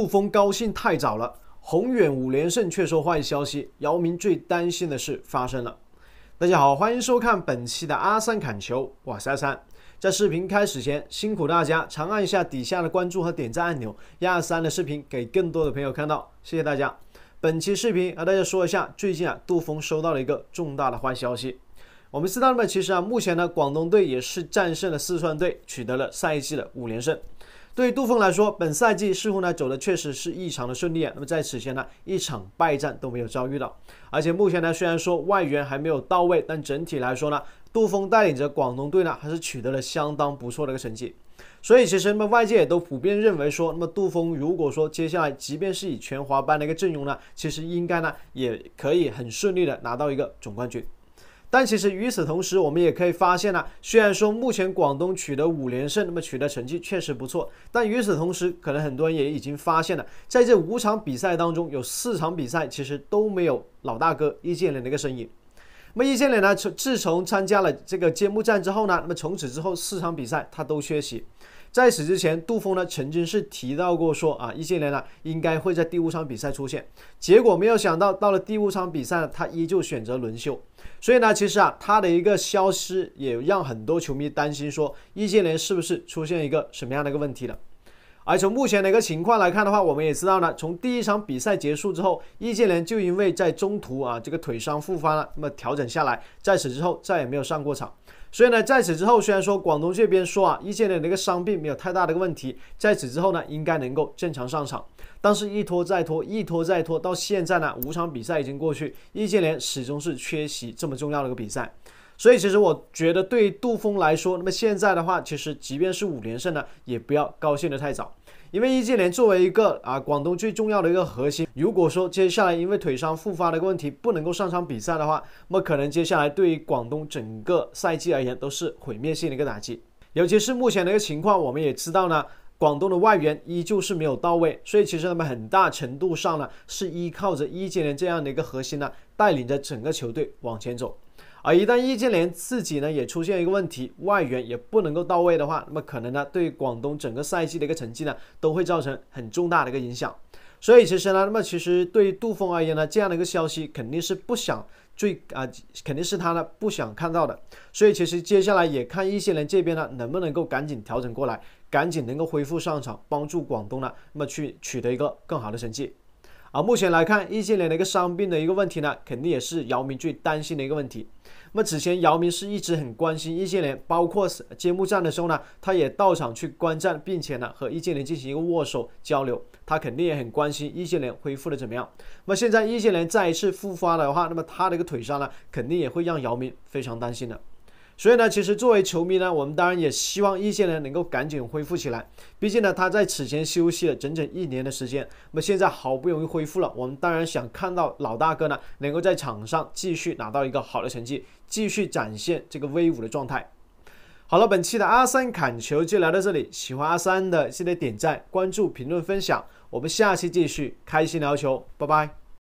杜峰高兴太早了，宏远五连胜却说坏消息，姚明最担心的事发生了。大家好，欢迎收看本期的阿三砍球，我是阿三。在视频开始前，辛苦大家长按一下底下的关注和点赞按钮，让阿三的视频给更多的朋友看到，谢谢大家。本期视频和大家说一下，最近啊，杜峰收到了一个重大的坏消息。我们知道呢，其实啊，目前呢，广东队也是战胜了四川队，取得了赛季的五连胜。对于杜峰来说，本赛季似乎呢走的确实是异常的顺利啊。那么在此前呢，一场败战都没有遭遇到。而且目前呢，虽然说外援还没有到位，但整体来说呢，杜峰带领着广东队呢，还是取得了相当不错的一个成绩。所以其实那么外界也都普遍认为说，那么杜峰如果说接下来即便是以全华班的一个阵容呢，其实应该呢也可以很顺利的拿到一个总冠军。但其实与此同时，我们也可以发现呢，虽然说目前广东取得五连胜，那么取得成绩确实不错，但与此同时，可能很多人也已经发现了，在这五场比赛当中，有四场比赛其实都没有老大哥易建联的一个身影。那么易建联呢？从自从参加了这个揭幕战之后呢，那么从此之后四场比赛他都缺席。在此之前，杜峰呢曾经是提到过说啊，易建联呢应该会在第五场比赛出现。结果没有想到，到了第五场比赛，呢，他依旧选择轮休。所以呢，其实啊，他的一个消失也让很多球迷担心，说易建联是不是出现一个什么样的一个问题了？而从目前的一个情况来看的话，我们也知道呢，从第一场比赛结束之后，易建联就因为在中途啊这个腿伤复发了，那么调整下来，在此之后再也没有上过场。所以呢，在此之后，虽然说广东这边说啊，易建联的一个伤病没有太大的个问题，在此之后呢，应该能够正常上场，但是一拖再拖，一拖再拖，到现在呢，五场比赛已经过去，易建联始终是缺席这么重要的一个比赛。所以其实我觉得，对杜锋来说，那么现在的话，其实即便是五连胜呢，也不要高兴的太早。因为易建联作为一个啊广东最重要的一个核心，如果说接下来因为腿伤复发的一个问题不能够上场比赛的话，那么可能接下来对于广东整个赛季而言都是毁灭性的一个打击。尤其是目前的一个情况，我们也知道呢，广东的外援依旧是没有到位，所以其实他们很大程度上呢是依靠着易建联这样的一个核心呢带领着整个球队往前走。而一旦易建联自己呢也出现一个问题，外援也不能够到位的话，那么可能呢对广东整个赛季的一个成绩呢都会造成很重大的一个影响。所以其实呢，那么其实对于杜峰而言呢，这样的一个消息肯定是不想最啊，肯定是他呢不想看到的。所以其实接下来也看易建联这边呢能不能够赶紧调整过来，赶紧能够恢复上场，帮助广东呢那么去取得一个更好的成绩。啊，目前来看，易建联的一个伤病的一个问题呢，肯定也是姚明最担心的一个问题。那么此前，姚明是一直很关心易建联，包括揭幕战的时候呢，他也到场去观战，并且呢和易建联进行一个握手交流，他肯定也很关心易建联恢复的怎么样。那么现在易建联再一次复发的话，那么他的一个腿伤呢，肯定也会让姚明非常担心的。所以呢，其实作为球迷呢，我们当然也希望易建联能够赶紧恢复起来。毕竟呢，他在此前休息了整整一年的时间，那么现在好不容易恢复了，我们当然想看到老大哥呢能够在场上继续拿到一个好的成绩，继续展现这个威武的状态。好了，本期的阿三砍球就聊到这里，喜欢阿三的记得点赞、关注、评论、分享，我们下期继续开心聊球，拜拜。